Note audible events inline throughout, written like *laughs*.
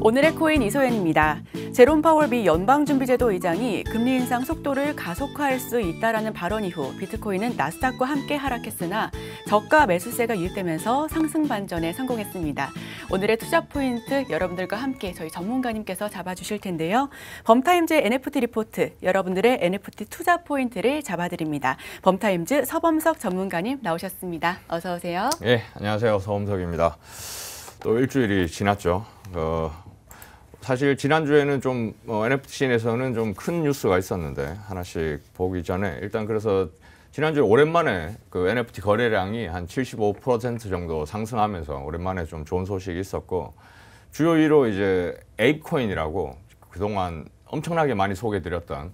오늘의 코인 이소연입니다. 제롬 파월 미 연방준비제도 의장이 금리 인상 속도를 가속화할 수 있다라는 발언 이후 비트코인은 나스닥과 함께 하락했으나 저가 매수세가 유입되면서 상승 반전에 성공했습니다. 오늘의 투자 포인트 여러분들과 함께 저희 전문가님께서 잡아주실 텐데요. 범타임즈 NFT 리포트 여러분들의 NFT 투자 포인트를 잡아드립니다. 범타임즈 서범석 전문가님 나오셨습니다. 어서 오세요. 예, 네, 안녕하세요. 서범석입니다. 또 일주일이 지났죠. 어, 사실 지난주에는 좀 어, NFT씬에서는 좀 큰 뉴스가 있었는데 하나씩 보기 전에 일단 그래서 지난주에 오랜만에 그 NFT 거래량이 한 75% 정도 상승하면서 오랜만에 좀 좋은 소식이 있었고 주요 1호 이제 에이코인이라고 그동안 엄청나게 많이 소개드렸던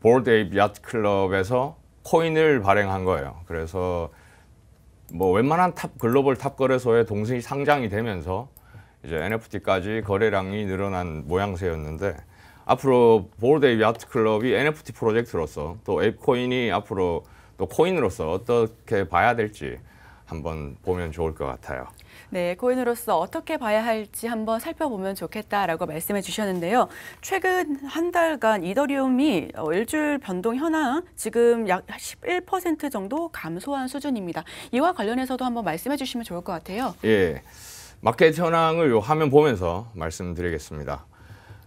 볼드 에이프 야트 클럽에서 코인을 발행한 거예요. 그래서 뭐 웬만한 탑 글로벌 탑 거래소에 동시 상장이 되면서 이제 NFT까지 거래량이 늘어난 모양새였는데 앞으로 볼르데이 야트 클럽이 NFT 프로젝트로서 또 앱코인이 앞으로 또 코인으로서 어떻게 봐야 될지 한번 보면 좋을 것 같아요. 네, 코인으로서 어떻게 봐야 할지 한번 살펴보면 좋겠다라고 말씀해 주셨는데요. 최근 한 달간 이더리움이 일주일 변동 현황 지금 약 11% 정도 감소한 수준입니다. 이와 관련해서도 한번 말씀해 주시면 좋을 것 같아요. 예. 마켓 현황을 요 화면 보면서 말씀드리겠습니다.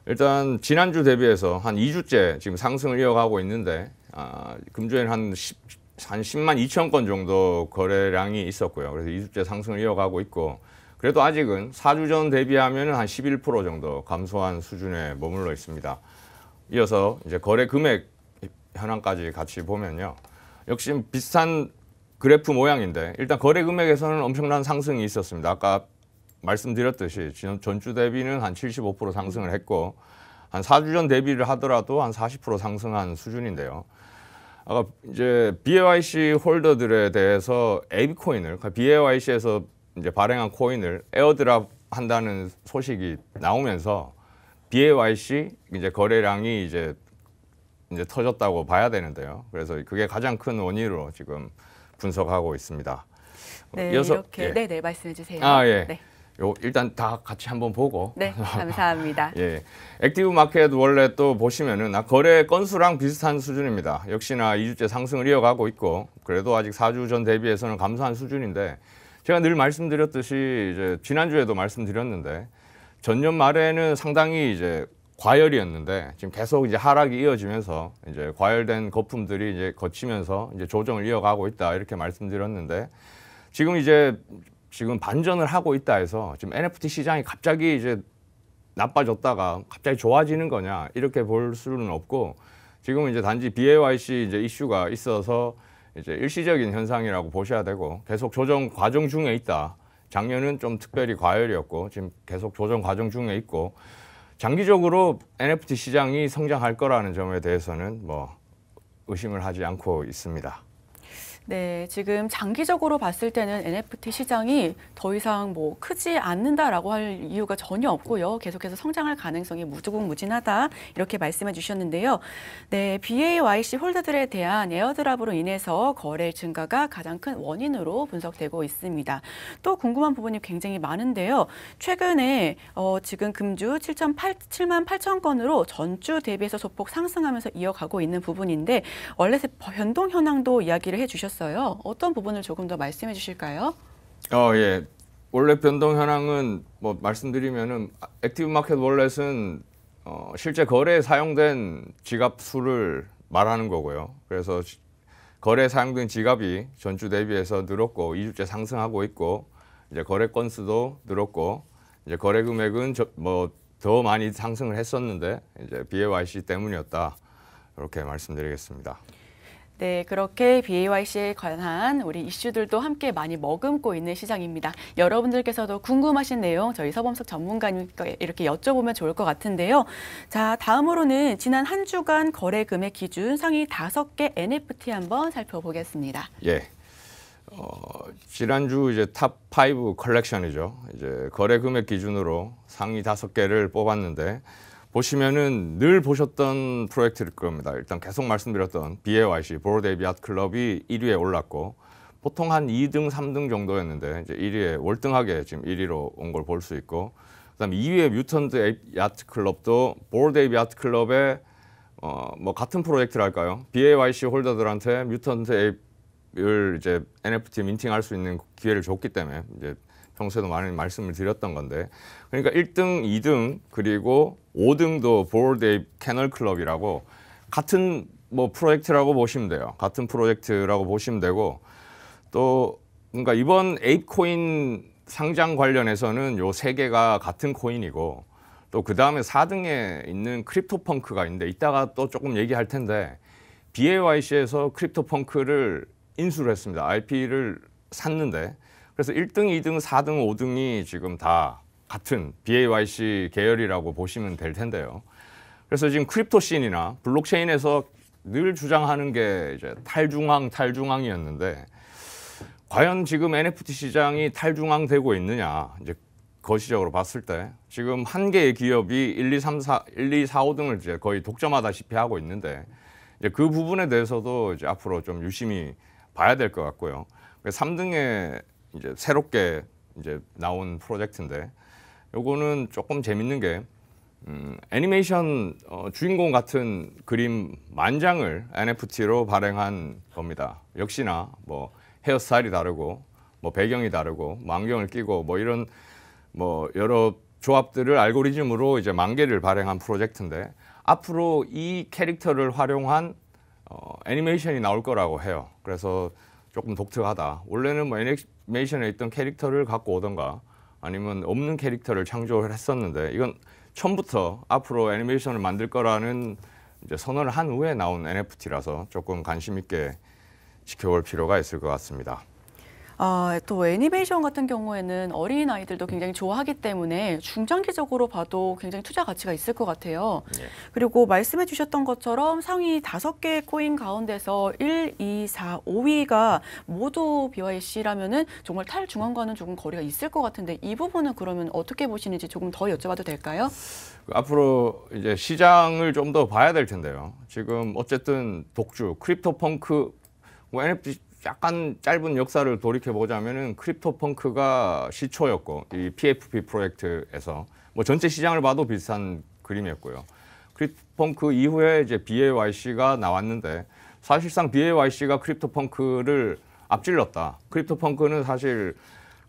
일단 지난주 대비해서 한 2주째 지금 상승을 이어가고 있는데 아, 금주에는 한, 10, 한 10만 2천 건 정도 거래량이 있었고요. 그래서 2주째 상승을 이어가고 있고 그래도 아직은 4주 전 대비하면 한 11% 정도 감소한 수준에 머물러 있습니다. 이어서 이제 거래 금액 현황까지 같이 보면요. 역시 비슷한 그래프 모양인데 일단 거래 금액에서는 엄청난 상승이 있었습니다. 아까 말씀드렸듯이 지난 전주 대비는 한 75% 상승을 했고 한 4주 전 대비를 하더라도 한 40% 상승한 수준인데요. 아까 이제 BAYC 홀더들에 대해서 AB코인을 그러니까 BAYC에서 이제 발행한 코인을 에어드랍 한다는 소식이 나오면서 BAYC 이제 거래량이 이제 이제 터졌다고 봐야 되는데요. 그래서 그게 가장 큰 원인으로 지금 분석하고 있습니다. 네, 이어서, 이렇게 예. 네네 네, 말씀해 주세요. 아 예. 네. 요 일단 다 같이 한번 보고. 네, 감사합니다. *laughs* 예, 액티브 마켓 원래 또 보시면은 아, 거래 건수랑 비슷한 수준입니다. 역시나 2주째 상승을 이어가고 있고 그래도 아직 4주 전 대비해서는 감소한 수준인데 제가 늘 말씀드렸듯이 이제 지난주에도 말씀드렸는데 전년 말에는 상당히 이제 과열이었는데 지금 계속 이제 하락이 이어지면서 이제 과열된 거품들이 이제 거치면서 이제 조정을 이어가고 있다 이렇게 말씀드렸는데 지금 이제 지금 반전을 하고 있다 해서 지금 NFT 시장이 갑자기 이제 나빠졌다가 갑자기 좋아지는 거냐 이렇게 볼 수는 없고 지금은 이제 단지 BAYC 이제 이슈가 있어서 이제 일시적인 현상이라고 보셔야 되고 계속 조정 과정 중에 있다. 작년은 좀 특별히 과열이었고 지금 계속 조정 과정 중에 있고 장기적으로 NFT 시장이 성장할 거라는 점에 대해서는 뭐 의심을 하지 않고 있습니다. 네, 지금 장기적으로 봤을 때는 NFT 시장이 더 이상 뭐 크지 않는다라고 할 이유가 전혀 없고요. 계속해서 성장할 가능성이 무조건무진하다 이렇게 말씀해 주셨는데요. 네, BAYC 홀더들에 대한 에어드랍으로 인해서 거래 증가가 가장 큰 원인으로 분석되고 있습니다. 또 궁금한 부분이 굉장히 많은데요. 최근에 어, 지금 금주 7.8 7만 8천 건으로 전주 대비해서 소폭 상승하면서 이어가고 있는 부분인데 원래 변동 현황도 이야기를 해 주셨. 있어요. 어떤 부분을 조금 더 말씀해 주실까요? 어, 예. 원래 변동 현황은 뭐 말씀드리면은 액티브 마켓 월렛은 어, 실제 거래에 사용된 지갑 수를 말하는 거고요. 그래서 거래에 사용된 지갑이 전주 대비해서 늘었고 2주째 상승하고 있고 이제 거래 건수도 늘었고 이제 거래 금액은 뭐 더 많이 상승을 했었는데 이제 BYC 때문이었다. 이렇게 말씀드리겠습니다. 네, 그렇게 BAYC에 관한 우리 이슈들도 함께 많이 머금고 있는 시장입니다. 여러분들께서도 궁금하신 내용 저희 서범석 전문가님께 이렇게 여쭤보면 좋을 것 같은데요. 자, 다음으로는 지난 한 주간 거래 금액 기준 상위 다섯 개 NFT 한번 살펴보겠습니다. 예. 어, 지난주 이제 탑 5 컬렉션이죠. 이제 거래 금액 기준으로 상위 다섯 개를 뽑았는데 보시면은 늘 보셨던 프로젝트일 겁니다. 일단 계속 말씀드렸던 BAYC 보로데이 비앗 클럽이 1위에 올랐고 보통 한 2등, 3등 정도였는데 이제 1위에 월등하게 지금 1위로 온 걸 볼 수 있고 그다음 2위에 뮤턴트 야트 클럽도 보로데이 비 야트 클럽의 어 뭐 같은 프로젝트랄까요? BAYC 홀더들한테 뮤턴트 앱을 이제 NFT 민팅할 수 있는 기회를 줬기 때문에 이제 평소에도 많이 말씀을 드렸던 건데 그러니까 1등, 2등 그리고 5등도 보울데이 캐널 클럽이라고 같은 뭐 프로젝트라고 보시면 돼요. 같은 프로젝트라고 보시면 되고 또 그러니까 이번 에이코인 상장 관련해서는 요 세 개가 같은 코인이고 또 그 다음에 4등에 있는 크립토펑크가 있는데 이따가 또 조금 얘기할 텐데 BAYC에서 크립토펑크를 인수를 했습니다. IP를 샀는데 그래서 1등, 2등, 4등, 5등이 지금 다 같은 BAYC 계열이라고 보시면 될 텐데요. 그래서 지금 크립토 씬이나 블록체인에서 늘 주장하는 게 이제 탈중앙 탈중앙이었는데 과연 지금 NFT 시장이 탈중앙되고 있느냐 이제 거시적으로 봤을 때 지금 한 개의 기업이 1, 2, 3, 4, 1, 2, 4, 5 등을 이제 거의 독점하다시피 하고 있는데 이제 그 부분에 대해서도 이제 앞으로 좀 유심히 봐야 될 것 같고요. 3등에 이제 새롭게 이제 나온 프로젝트인데 요거는 조금 재밌는 게 음, 애니메이션 어, 주인공 같은 그림 만장을 NFT로 발행한 겁니다. 역시나 뭐 헤어스타일이 다르고 뭐 배경이 다르고 뭐경을 끼고 뭐 이런 뭐 여러 조합들을 알고리즘으로 이제 만 개를 발행한 프로젝트인데 앞으로 이 캐릭터를 활용한 어, 애니메이션이 나올 거라고 해요. 그래서 조금 독특하다. 원래는 뭐 애니메이션에 있던 캐릭터를 갖고 오던가 아니면 없는 캐릭터를 창조를 했었는데 이건 처음부터 앞으로 애니메이션을 만들 거라는 이제 선언을 한 후에 나온 NFT라서 조금 관심 있게 지켜볼 필요가 있을 것 같습니다. 아, 또 애니메이션 같은 경우에는 어린 아이들도 굉장히 좋아하기 때문에 중장기적으로 봐도 굉장히 투자 가치가 있을 것 같아요. 네. 그리고 말씀해 주셨던 것처럼 상위 다섯 개 코인 가운데서 1, 2, 4, 5위가 모두 BYC라면은 정말 탈중앙과는 조금 거리가 있을 것 같은데 이 부분은 그러면 어떻게 보시는지 조금 더 여쭤봐도 될까요? 그 앞으로 이제 시장을 좀 더 봐야 될 텐데요. 지금 어쨌든 독주, 크립토 펑크, 뭐 NFT 약간 짧은 역사를 돌이켜 보자면은 크립토 펑크가 시초였고 이 PFP 프로젝트에서 뭐 전체 시장을 봐도 비슷한 그림이었고요. 크립토 펑크 이후에 이제 BAYC가 나왔는데 사실상 BAYC가 크립토 펑크를 앞질렀다. 크립토 펑크는 사실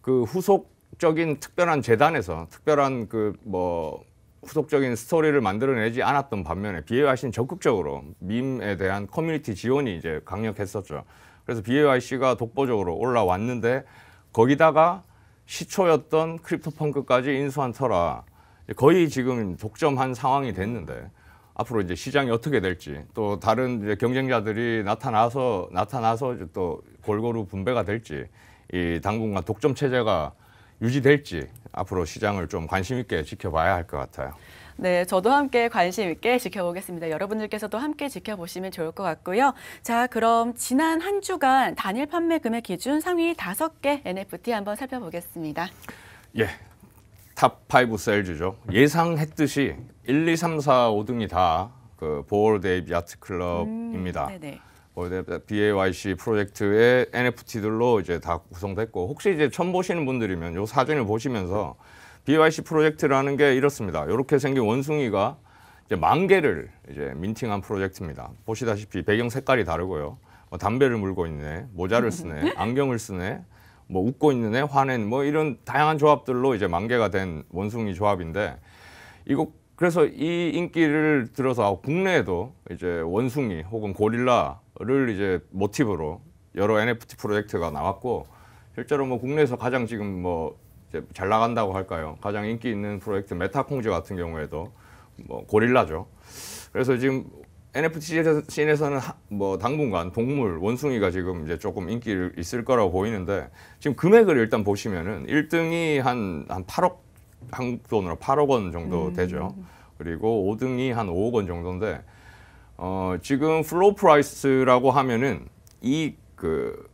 그 후속적인 특별한 재단에서 특별한 그 뭐 후속적인 스토리를 만들어내지 않았던 반면에 BAYC는 적극적으로 밈에 대한 커뮤니티 지원이 이제 강력했었죠. 그래서 BAYC가 독보적으로 올라왔는데 거기다가 시초였던 크립토펑크까지 인수한 터라 거의 지금 독점한 상황이 됐는데 앞으로 이제 시장이 어떻게 될지 또 다른 이제 경쟁자들이 나타나서 나타나서 또 골고루 분배가 될지 이 당분간 독점 체제가 유지될지 앞으로 시장을 좀 관심 있게 지켜봐야 할 것 같아요. 네, 저도 함께 관심 있게 지켜보겠습니다. 여러분들께서도 함께 지켜보시면 좋을 것 같고요. 자, 그럼 지난 한 주간 단일 판매 금액 기준 상위 다섯 개 NFT 한번 살펴보겠습니다. 예, 탑5 셀즈죠 예상했듯이 1, 2, 3, 4, 5등이 다 그 보월데이 비아트 클럽입니다. 음, BAYC 프로젝트의 NFT들로 이제 다 구성됐고 혹시 이제 처음 보시는 분들이면 요 사진을 보시면서 네. BYC 프로젝트라는 게 이렇습니다. 이렇게 생긴 원숭이가 이제 만 개를 이제 민팅한 프로젝트입니다. 보시다시피 배경 색깔이 다르고요. 뭐 담배를 물고 있네, 모자를 쓰네, *laughs* 안경을 쓰네, 뭐 웃고 있는 화낸 뭐 이런 다양한 조합들로 이제 만 개가 된 원숭이 조합인데 이거 그래서 이 인기를 들어서 국내에도 이제 원숭이 혹은 고릴라를 이제 모티브로 여러 NFT 프로젝트가 나왔고 실제로 뭐 국내에서 가장 지금 뭐잘 나간다고 할까요? 가장 인기 있는 프로젝트 메타콩즈 같은 경우에도 뭐 고릴라죠. 그래서 지금 NFT 씬에서는 뭐 당분간 동물, 원숭이가 지금 이제 조금 인기 있을 거라고 보이는데 지금 금액을 일단 보시면은 1등이 한, 한 8억, 한국 돈으로 8억 원 정도 음. 되죠. 그리고 5등이 한 5억 원 정도인데 어, 지금 플로우 프라이스라고 하면은 이 그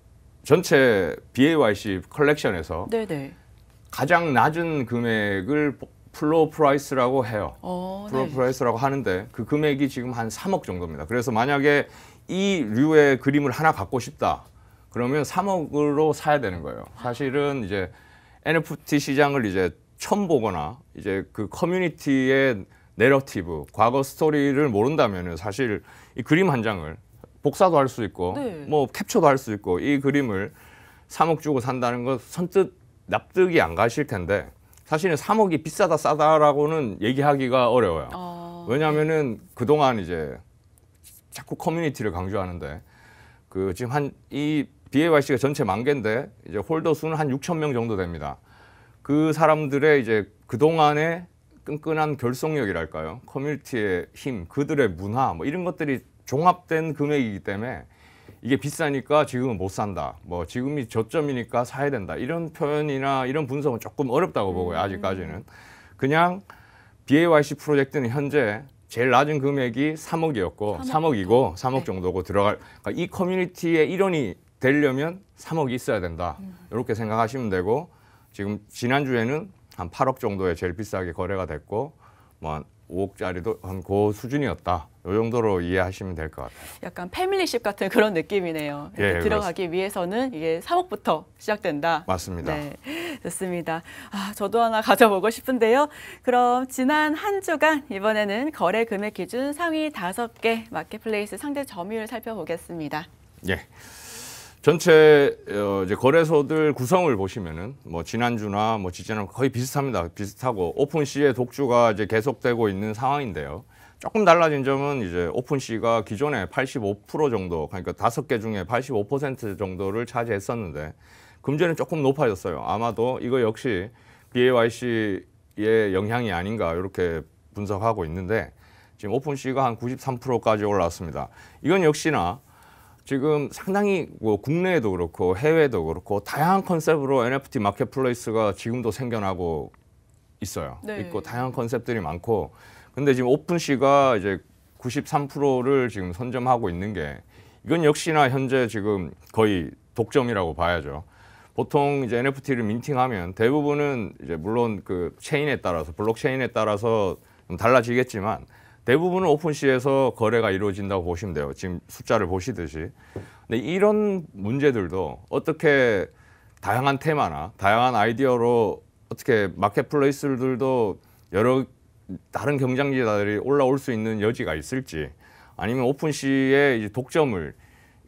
전체 BAYC 컬렉션에서 네네. 네. 가장 낮은 금액을 플로 프라이스라고 해요. 어, 네. 플로 네. 프라이스라고 하는데 그 금액이 지금 한 3억 정도입니다. 그래서 만약에 이 류의 그림을 하나 갖고 싶다. 그러면 3억으로 사야 되는 거예요. 사실은 이제 NFT 시장을 이제 처음 보거나 이제 그 커뮤니티의 내러티브, 과거 스토리를 모른다면 사실 이 그림 한 장을 복사도 할 수 있고 네. 뭐 캡처도 할 수 있고 이 그림을 3억 주고 산다는 것 선뜻 납득이 안 가실 텐데 사실은 3억이 비싸다 싸다라고는 얘기하기가 어려워요. 어... 왜냐하면은 그동안 이제 자꾸 커뮤니티를 강조하는데 그 지금 한 이 BAYC가 전체 만 개인데 이제 홀더 수는 한 6천 명 정도 됩니다. 그 사람들의 이제 그동안의 끈끈한 결속력이랄까요? 커뮤니티의 힘, 그들의 문화 뭐 이런 것들이 종합된 금액이기 때문에 이게 비싸니까 지금은 못 산다. 뭐 지금이 저점이니까 사야 된다. 이런 표현이나 이런 분석은 조금 어렵다고 보고요. 음. 아직까지는. 그냥 BAYC 프로젝트는 현재 제일 낮은 금액이 3억이었고 3억. 이고 3억 정도고 들어갈 그러니까 이 커뮤니티의 일원이 되려면 3억이 있어야 된다. 음. 이렇게 생각하시면 되고 지금 지난주에는 한 8억 정도에 제일 비싸게 거래가 됐고 뭐한 5억짜리도 한 그 수준이었다. 이 정도로 이해하시면 될 것 같아요. 약간 패밀리십 같은 그런 느낌이네요. 예, 들어가기 그렇 위해서는 이게 3억부터 시작된다. 맞습니다. 네, 좋습니다. 아, 저도 하나 가져보고 싶은데요. 그럼 지난 한 주간 이번에는 거래 금액 기준 상위 5개 마켓플레이스 상대 점유율 살펴보겠습니다. 예. 전체 어, 이제 거래소들 구성을 보시면은 뭐 지난주나 뭐 직전에 거의 비슷합니다. 비슷하고 오픈시의 독주가 이제 계속되고 있는 상황인데요. 조금 달라진 점은 이제 오픈시가 기존에 85% 정도 그러니까 다섯 개 중에 85% 정도를 차지했었는데 금전이 조금 높아졌어요. 아마도 이거 역시 BAYC의 영향이 아닌가 이렇게 분석하고 있는데 지금 오픈시가 한 93%까지 올라왔습니다. 이건 역시나 지금 상당히 뭐 국내에도 그렇고 해외도 그렇고 다양한 컨셉으로 NFT 마켓플레이스가 지금도 생겨나고 있어요. 네. 있고 다양한 컨셉들이 많고 근데 지금 오픈시가 이제 93%를 지금 선점하고 있는 게 이건 역시나 현재 지금 거의 독점이라고 봐야죠. 보통 이제 NFT를 민팅하면 대부분은 이제 물론 그 체인에 따라서 블록체인에 따라서 달라지겠지만 대부분은 오픈시에서 거래가 이루어진다고 보시면 돼요. 지금 숫자를 보시듯이. 근데 이런 문제들도 어떻게 다양한 테마나 다양한 아이디어로 어떻게 마켓플레이스들도 여러 다른 경쟁자들이 올라올 수 있는 여지가 있을지 아니면 오픈시의 이제 독점을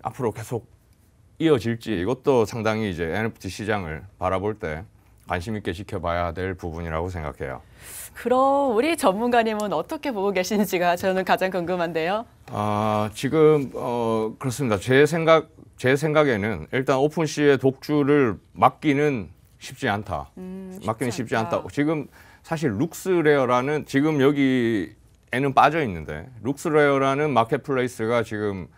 앞으로 계속 이어질지 이것도 상당히 이제 NFT 시장을 바라볼 때 관심 있게 지켜봐야 될 부분이라고 생각해요. 그럼 우리 전문가님은 어떻게 보고 계신지가 저는 가장 궁금한데요. 아 지금 어, 그렇습니다. 제 생각 제 생각에는 일단 오픈씨의 독주를 막기는 쉽지 않다. 음, 쉽지 막기는 쉽지 않다. 않다. 지금 사실 룩스레어라는 지금 여기에는 빠져 있는데 룩스레어라는 마켓플레이스가 지금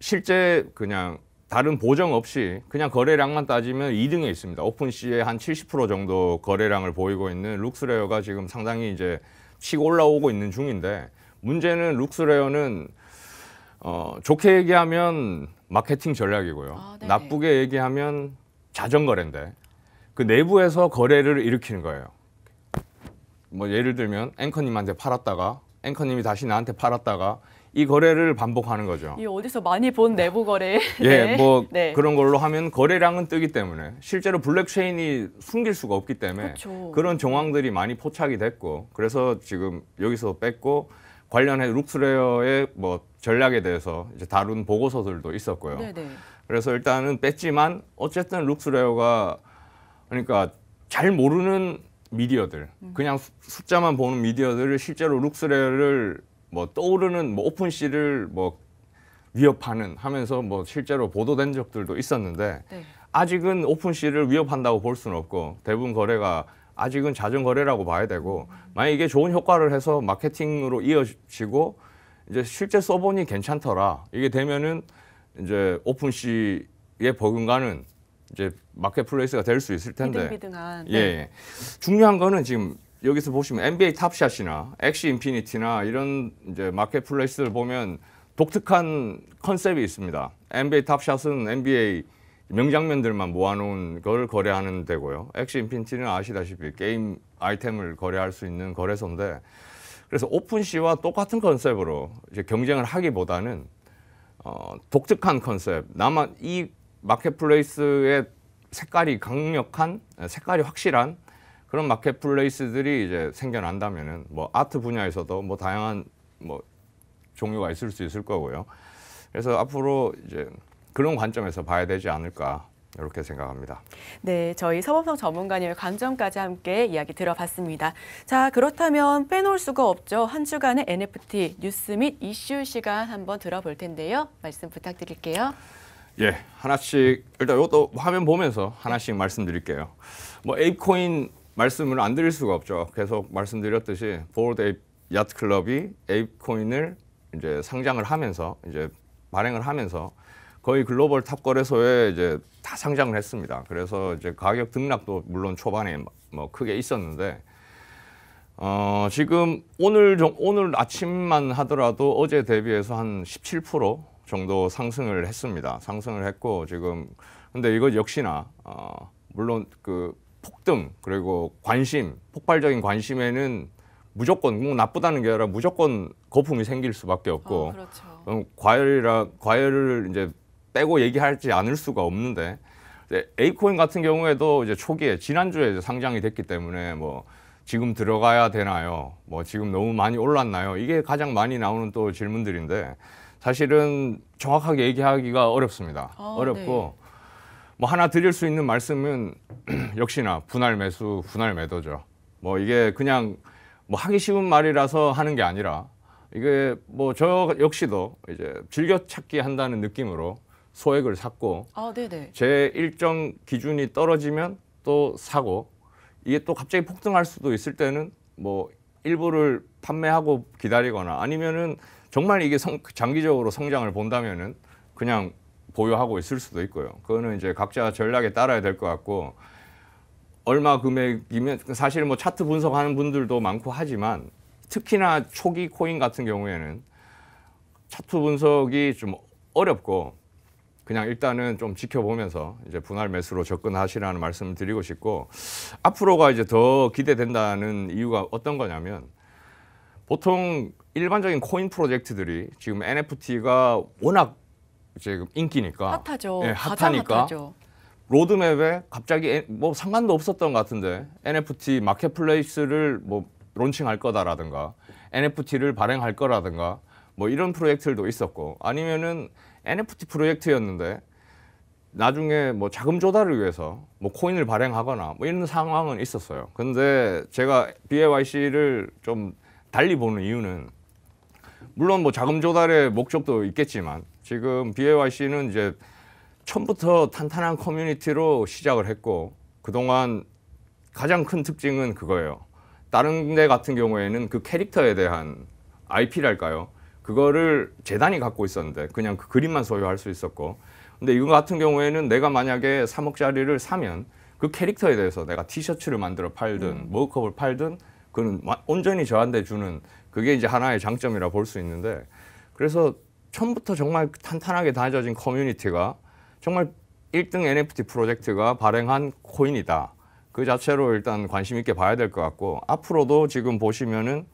실제 그냥 다른 보정 없이 그냥 거래량만 따지면 2등에 있습니다. 오픈시에한 70% 정도 거래량을 보이고 있는 룩스레어가 지금 상당히 이제 치고 올라오고 있는 중인데 문제는 룩스레어는 어, 좋게 얘기하면 마케팅 전략이고요. 아, 나쁘게 얘기하면 자전거래인데 그 내부에서 거래를 일으키는 거예요. 뭐 예를 들면 앵커님한테 팔았다가 앵커님이 다시 나한테 팔았다가 이 거래를 반복하는 거죠. 이 어디서 많이 본 네. 내부 거래. *laughs* 예, 네. 뭐 네. 그런 걸로 하면 거래량은 뜨기 때문에 실제로 블랙체인이 숨길 수가 없기 때문에 그렇 그런 정황들이 많이 포착이 됐고 그래서 지금 여기서 뺐고 관련해 룩스레어의 뭐 전략에 대해서 이제 다룬 보고서들도 있었고요. 네네. 네. 그래서 일단은 뺐지만 어쨌든 룩스레어가 그러니까 잘 모르는 미디어들, 음. 그냥 숫자만 보는 미디어들을 실제로 룩스레어를 뭐 떠오르는 뭐 오픈씨를 뭐 위협하는 하면서 뭐 실제로 보도된 적들도 있었는데 네. 아직은 오픈씨를 위협한다고 볼 수는 없고 대부분 거래가 아직은 잦은 거래라고 봐야 되고 만약 이게 좋은 효과를 해서 마케팅으로 이어지고 이제 실제 써보니 괜찮더라 이게 되면은 이제 오픈씨에 버금가는 이제 마켓플레이스가 될 수 있을 텐데. 비등비등한. 네. 예. 중요한 거는 지금 여기서 보시면 NBA 탑샷이나 엑시 인피니티나 이런 이제 마켓플레이스를 보면 독특한 컨셉이 있습니다. NBA 탑샷은 NBA 명장면들만 모아놓은 걸 거래하는 데고요. 엑시 인피니티는 아시다시피 게임 아이템을 거래할 수 있는 거래소인데 그래서 오픈시와 똑같은 컨셉으로 이제 경쟁을 하기보다는 어, 독특한 컨셉, 나만 이 마켓플레이스의 색깔이 강력한 색깔이 확실한 그런 마켓플레이스들이 이제 생겨난다면은 뭐 아트 분야에서도 뭐 다양한 뭐 종류가 있을 수 있을 거고요. 그래서 앞으로 이제 그런 관점에서 봐야 되지 않을까 이렇게 생각합니다. 네, 저희 서범성 전문가님의 관점까지 함께 이야기 들어봤습니다. 자, 그렇다면 빼놓을 수가 없죠. 한 주간의 NFT 뉴스 및 이슈 시간 한번 들어볼 텐데요. 말씀 부탁드릴게요. 예, 하나씩 일단 이것도 화면 보면서 하나씩 말씀드릴게요. 뭐 에이코인 말씀을 안 드릴 수가 없죠. 계속 말씀드렸듯이 보드 에이 야트 클럽이 에이코인을 이제 상장을 하면서 이제 발행을 하면서 거의 글로벌 탑 거래소에 이제 다 상장을 했습니다. 그래서 이제 가격 등락도 물론 초반에 뭐, 뭐 크게 있었는데 어, 지금 오늘 정, 오늘 아침만 하더라도 어제 대비해서 한 17% 정도 상승을 했습니다. 상승을 했고 지금 근데 이거 역시나 어, 물론 그 폭등 그리고 관심 폭발적인 관심에는 무조건 뭐 나쁘다는 게 아니라 무조건 거품이 생길 수밖에 없고 어, 그렇죠. 음, 과열이라 과열을 이제 빼고 얘기하지 않을 수가 없는데 에이코인 같은 경우에도 이제 초기에 지난주에 이제 상장이 됐기 때문에 뭐 지금 들어가야 되나요? 뭐 지금 너무 많이 올랐나요? 이게 가장 많이 나오는 또 질문들인데 사실은 정확하게 얘기하기가 어렵습니다. 아, 어렵고 네. 뭐 하나 드릴 수 있는 말씀은 *clears throat* 역시나 분할 매수, 분할 매도죠. 뭐 이게 그냥 뭐 하기 쉬운 말이라서 하는 게 아니라 이게 뭐 저 역시도 이제 즐겨찾기 한다는 느낌으로 소액을 샀고 아, 제 일정 기준이 떨어지면 또 사고 이게 또 갑자기 폭등할 수도 있을 때는 뭐 일부를 판매하고 기다리거나 아니면은 정말 이게 성, 장기적으로 성장을 본다면은 그냥 보유하고 있을 수도 있고요. 그거는 이제 각자 전략에 따라야 될 것 같고 얼마 금액이면 사실 뭐 차트 분석하는 분들도 많고 하지만 특히나 초기 코인 같은 경우에는 차트 분석이 좀 어렵고 그냥 일단은 좀 지켜보면서 이제 분할 매수로 접근하시라는 말씀을 드리고 싶고 앞으로가 이제 더 기대된다는 이유가 어떤 거냐면 보통 일반적인 코인 프로젝트들이 지금 NFT가 워낙 지금 그 인기니까 핫하죠. 예, 핫하니까 핫하죠. 로드맵에 갑자기 뭐 상관도 없었던 것 같은데 NFT 마켓플레이스를 뭐 론칭할 거다라든가 NFT를 발행할 거라든가 뭐 이런 프로젝트들도 있었고 아니면은 NFT 프로젝트였는데 나중에 뭐 자금 조달을 위해서 뭐 코인을 발행하거나 뭐 이런 상황은 있었어요. 근데 제가 BAYC를 좀 달리 보는 이유는 물론 뭐 자금 조달의 목적도 있겠지만 지금 BAYC는 이제 처음부터 탄탄한 커뮤니티로 시작을 했고 그동안 가장 큰 특징은 그거예요. 다른 데 같은 경우에는 그 캐릭터에 대한 IP랄까요? 그거를 재단이 갖고 있었는데 그냥 그 그림만 소유할 수 있었고 근데 이거 같은 경우에는 내가 만약에 3억짜리를 사면 그 캐릭터에 대해서 내가 티셔츠를 만들어 팔든 음. 머크업을 팔든 그건 온전히 저한테 주는 그게 이제 하나의 장점이라 볼 수 있는데 그래서 처음부터 정말 탄탄하게 다져진 커뮤니티가 정말 1등 NFT 프로젝트가 발행한 코인이다. 그 자체로 일단 관심 있게 봐야 될 것 같고 앞으로도 지금 보시면은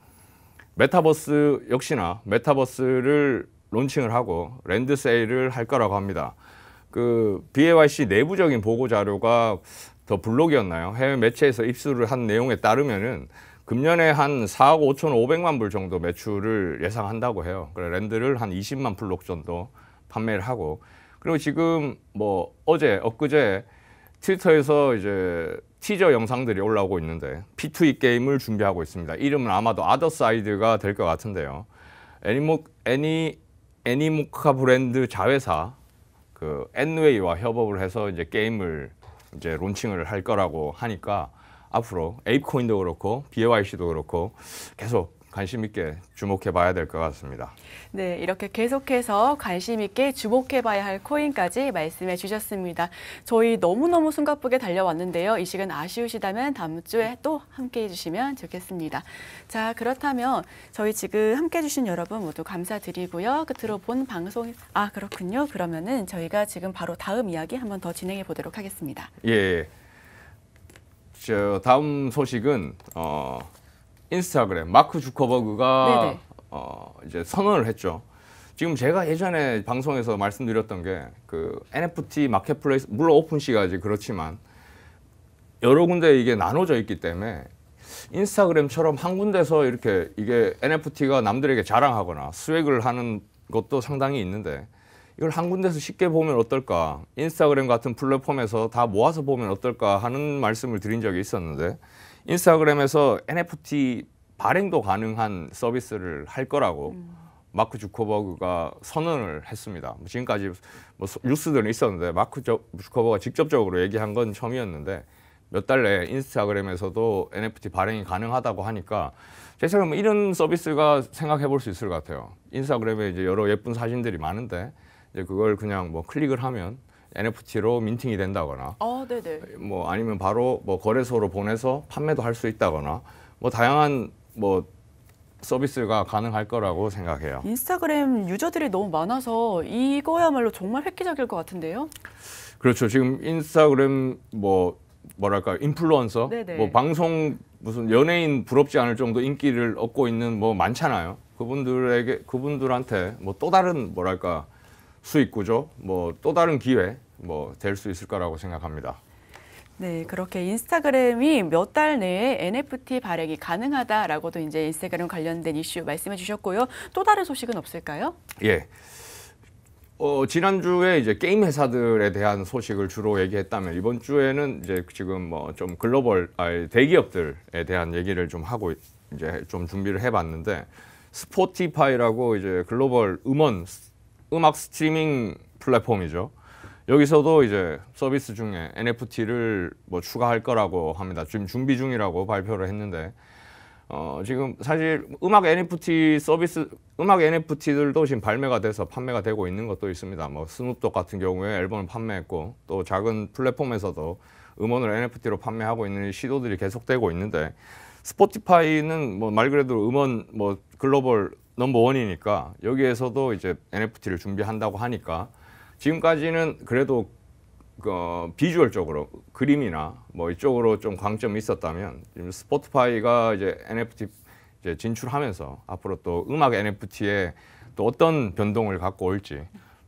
메타버스 역시나 메타버스를 론칭을 하고 랜드 세일을 할 거라고 합니다. 그 BAYC 내부적인 보고 자료가 더블록이었나요 해외 매체에서 입수를 한 내용에 따르면은 금년에 한 4억 5,500만 불 정도 매출을 예상한다고 해요. 그래 랜드를 한 20만 블록 정도 판매를 하고 그리고 지금 뭐 어제 엊그제 트위터에서 이제 티저 영상들이 올라오고 있는데 P2E 게임을 준비하고 있습니다. 이름은 아마도 아더사이드가 될 것 같은데요. 애니모 애니 애니모카 브랜드 자회사 그 엔웨이와 협업을 해서 이제 게임을 이제 론칭을 할 거라고 하니까 앞으로 에이코인도 그렇고 BYC도 그렇고 계속 관심 있게 주목해 봐야 될 것 같습니다. 네, 이렇게 계속해서 관심 있게 주목해 봐야 할 코인까지 말씀해 주셨습니다. 저희 너무너무 숨가쁘게 달려왔는데요. 이 시간 아쉬우시다면 다음 주에 또 함께 해 주시면 좋겠습니다. 자, 그렇다면 저희 지금 함께 해 주신 여러분 모두 감사드리고요. 끝으로 본 방송 아, 그렇군요. 그러면은 저희가 지금 바로 다음 이야기 한번 더 진행해 보도록 하겠습니다. 예. 예. 저 다음 소식은 어, 인스타그램 마크 주커버그가 어, 이제 선언을 했죠. 지금 제가 예전에 방송에서 말씀드렸던 게 그 NFT 마켓플레이스 물론 오픈씨가 이제 그렇지만 여러 군데 이게 나눠져 있기 때문에 인스타그램처럼 한 군데서 이렇게 이게 NFT가 남들에게 자랑하거나 스웩을 하는 것도 상당히 있는데 이걸 한 군데서 쉽게 보면 어떨까? 인스타그램 같은 플랫폼에서 다 모아서 보면 어떨까 하는 말씀을 드린 적이 있었는데 인스타그램에서 NFT 발행도 가능한 서비스를 할 거라고 음. 마크 주커버그가 선언을 했습니다. 뭐 지금까지 뭐 뉴스들은 있었는데 마크 주커버가 그 직접적으로 얘기한 건 처음이었는데 몇 달 내에 인스타그램에서도 NFT 발행이 가능하다고 하니까 제 생각에 뭐 이런 서비스가 생각해 볼 수 있을 것 같아요. 인스타그램에 이제 여러 예쁜 사진들이 많은데 이제 그걸 그냥 뭐 클릭을 하면 NFT로 민팅이 된다거나 아, 뭐 아니면 바로 뭐 거래소로 보내서 판매도 할 수 있다거나 뭐 다양한 뭐 서비스가 가능할 거라고 생각해요. 인스타그램 유저들이 너무 많아서 이거야말로 정말 획기적일 것 같은데요. 그렇죠. 지금 인스타그램 뭐 뭐랄까 인플루언서 네네. 뭐 방송 무슨 연예인 부럽지 않을 정도 인기를 얻고 있는 뭐 많잖아요. 그분들에게 그분들한테 뭐 또 다른 뭐랄까 수익 구조, 뭐또 다른 기회 뭐 될 수 있을 거라고 생각합니다. 네, 그렇게 인스타그램이 몇 달 내에 NFT 발행이 가능하다라고도 이제 인스타그램 관련된 이슈 말씀해 주셨고요. 또 다른 소식은 없을까요? 예. 어, 지난주에 이제 게임 회사들에 대한 소식을 주로 얘기했다면 이번 주에는 이제 지금 뭐 좀 글로벌 아니, 대기업들에 대한 얘기를 좀 하고 이제 좀 준비를 해 봤는데 스포티파이라고 이제 글로벌 음원 음악 스트리밍 플랫폼이죠. 여기서도 이제 서비스 중에 NFT를 뭐 추가할 거라고 합니다. 지금 준비 중이라고 발표를 했는데 어, 지금 사실 음악 NFT 서비스 음악 NFT들도 지금 발매가 돼서 판매가 되고 있는 것도 있습니다. 뭐 스눕독 같은 경우에 앨범을 판매했고 또 작은 플랫폼에서도 음원을 NFT로 판매하고 있는 시도들이 계속되고 있는데 스포티파이는 뭐 말 그대로 음원 뭐 글로벌 넘버 원이니까 여기에서도 이제 NFT를 준비한다고 하니까 지금까지는 그래도 그 어, 비주얼적으로 그림이나 뭐 이쪽으로 좀강점이 있었다면 지금 스포트파이가 이제 NFT 이제 진출하면서 앞으로 또 음악 NFT에 또 어떤 변동을 갖고 올지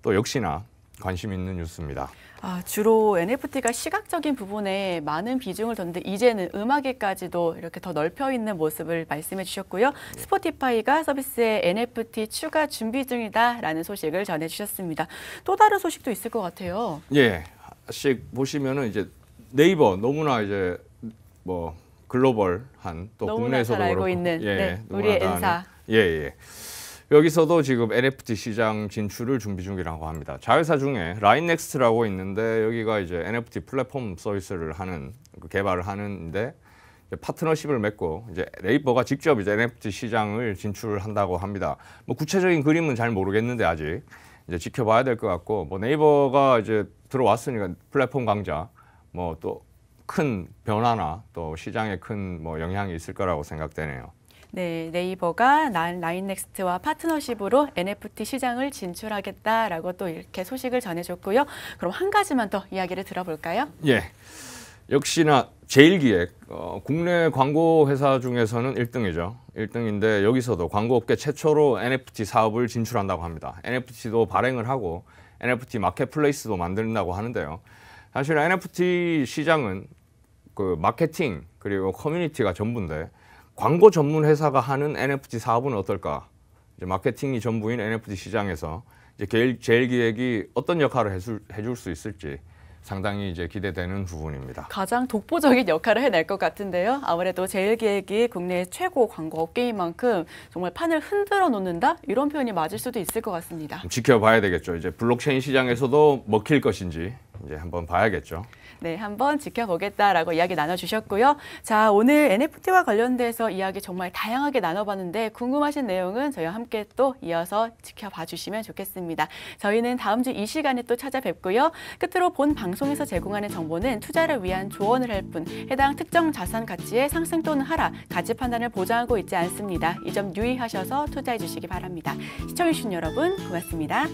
또 역시나 관심 있는 뉴스입니다. 아, 주로 NFT가 시각적인 부분에 많은 비중을 뒀는데 이제는 음악에까지도 이렇게 더 넓혀 있는 모습을 말씀해 주셨고요. 예. 스포티파이가 서비스에 NFT 추가 준비 중이다라는 소식을 전해 주셨습니다. 또 다른 소식도 있을 것 같아요. 예. 씩 보시면은 이제 네이버 너무나 이제 뭐 글로벌한 또 국내에서도 그렇고 예, 네, 우리의 엔사. 예, 예. 여기서도 지금 NFT 시장 진출을 준비 중이라고 합니다. 자회사 중에 라인넥스트라고 있는데 여기가 이제 NFT 플랫폼 서비스를 하는 그 개발을 하는데 파트너십을 맺고 이제 네이버가 직접 이제 NFT 시장을 진출을 한다고 합니다. 뭐 구체적인 그림은 잘 모르겠는데 아직 이제 지켜봐야 될 것 같고 뭐 네이버가 이제 들어왔으니까 플랫폼 강자 뭐 또 큰 변화나 또 시장에 큰 뭐 영향이 있을 거라고 생각되네요. 네, 네이버가 라인넥스트와 파트너십으로 NFT 시장을 진출하겠다라고 또 이렇게 소식을 전해줬고요. 그럼 한 가지만 더 이야기를 들어볼까요? 예. 역시나 제일기획 어, 국내 광고 회사 중에서는 1등이죠. 1등인데 여기서도 광고업계 최초로 NFT 사업을 진출한다고 합니다. NFT도 발행을 하고 NFT 마켓플레이스도 만든다고 하는데요. 사실 NFT 시장은 그 마케팅 그리고 커뮤니티가 전부인데 광고 전문 회사가 하는 NFT 사업은 어떨까? 이제 마케팅이 전부인 NFT 시장에서 이제 제일, 제일 기획이 어떤 역할을 해줄, 해줄 수 있을지 상당히 이제 기대되는 부분입니다. 가장 독보적인 역할을 해낼 것 같은데요. 아무래도 제일기획이 국내 최고 광고 업계인 만큼 정말 판을 흔들어 놓는다 이런 표현이 맞을 수도 있을 것 같습니다. 지켜봐야 되겠죠. 이제 블록체인 시장에서도 먹힐 것인지 이제 한번 봐야겠죠. 네, 한번 지켜보겠다라고 이야기 나눠주셨고요. 자, 오늘 NFT와 관련돼서 이야기 정말 다양하게 나눠봤는데 궁금하신 내용은 저희와 함께 또 이어서 지켜봐 주시면 좋겠습니다. 저희는 다음 주 이 시간에 또 찾아뵙고요. 끝으로 본 방송에서 제공하는 정보는 투자를 위한 조언을 할 뿐 해당 특정 자산 가치의 상승 또는 하락, 가치 판단을 보장하고 있지 않습니다. 이 점 유의하셔서 투자해 주시기 바랍니다. 시청해주신 여러분 고맙습니다.